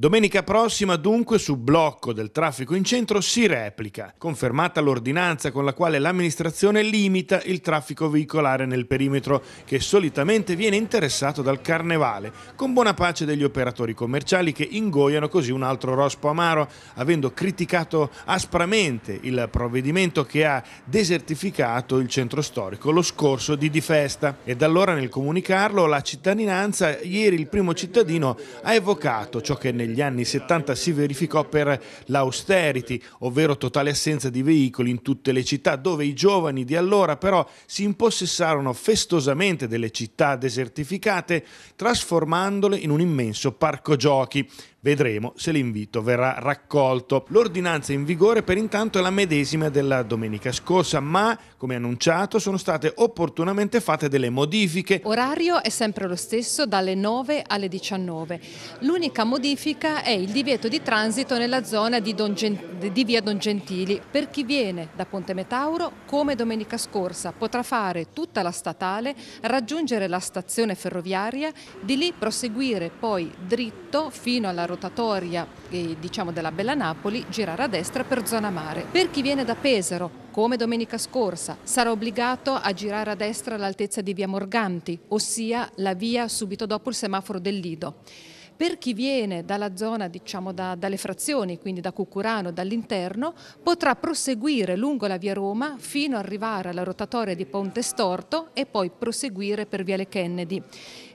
Domenica prossima dunque su blocco del traffico in centro si replica, confermata l'ordinanza con la quale l'amministrazione limita il traffico veicolare nel perimetro che solitamente viene interessato dal carnevale, con buona pace degli operatori commerciali che ingoiano così un altro rospo amaro, avendo criticato aspramente il provvedimento che ha desertificato il centro storico lo scorso di di festa. E da allora nel comunicarlo la cittadinanza, ieri il primo cittadino, ha evocato ciò che negli degli anni 70 si verificò per l'austerity, ovvero totale assenza di veicoli in tutte le città, dove i giovani di allora però si impossessarono festosamente delle città desertificate, trasformandole in un immenso parco giochi. Vedremo se l'invito verrà raccolto. L'ordinanza in vigore per intanto è la medesima della domenica scorsa, ma come annunciato sono state opportunamente fatte delle modifiche. Orario è sempre lo stesso dalle 9 alle 19. L'unica modifica è il divieto di transito nella zona di, Don di via Don Gentili per chi viene da Ponte Metauro come domenica scorsa potrà fare tutta la statale, raggiungere la stazione ferroviaria, di lì proseguire poi dritto fino alla rotatoria eh, diciamo della Bella Napoli, girare a destra per zona mare. Per chi viene da Pesaro, come domenica scorsa, sarà obbligato a girare a destra all'altezza di via Morganti, ossia la via subito dopo il semaforo del Lido. Per chi viene dalla zona, diciamo da, dalle frazioni, quindi da Cucurano, dall'interno, potrà proseguire lungo la via Roma fino ad arrivare alla rotatoria di Ponte Storto e poi proseguire per via Le Kennedy.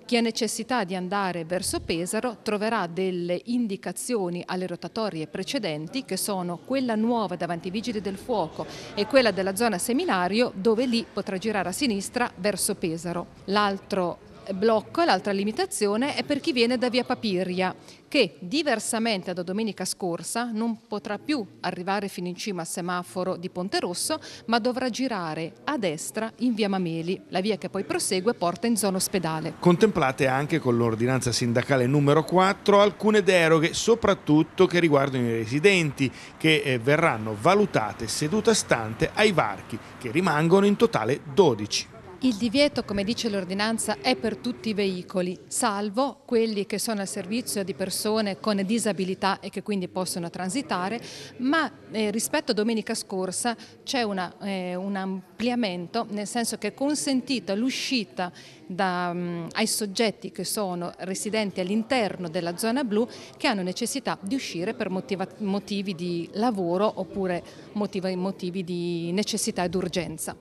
Chi ha necessità di andare verso Pesaro troverà delle indicazioni alle rotatorie precedenti che sono quella nuova davanti ai Vigili del Fuoco e quella della zona seminario dove lì potrà girare a sinistra verso Pesaro. L'altro blocco e l'altra limitazione è per chi viene da via Papiria, che diversamente da domenica scorsa non potrà più arrivare fino in cima al semaforo di Ponte Rosso, ma dovrà girare a destra in via Mameli, la via che poi prosegue porta in zona ospedale. Contemplate anche con l'ordinanza sindacale numero 4 alcune deroghe, soprattutto che riguardano i residenti, che eh, verranno valutate seduta stante ai varchi, che rimangono in totale 12. Il divieto, come dice l'ordinanza, è per tutti i veicoli, salvo quelli che sono al servizio di persone con disabilità e che quindi possono transitare, ma eh, rispetto a domenica scorsa c'è eh, un ampliamento, nel senso che è consentita l'uscita mm, ai soggetti che sono residenti all'interno della zona blu che hanno necessità di uscire per motivi di lavoro oppure motivi, motivi di necessità ed urgenza.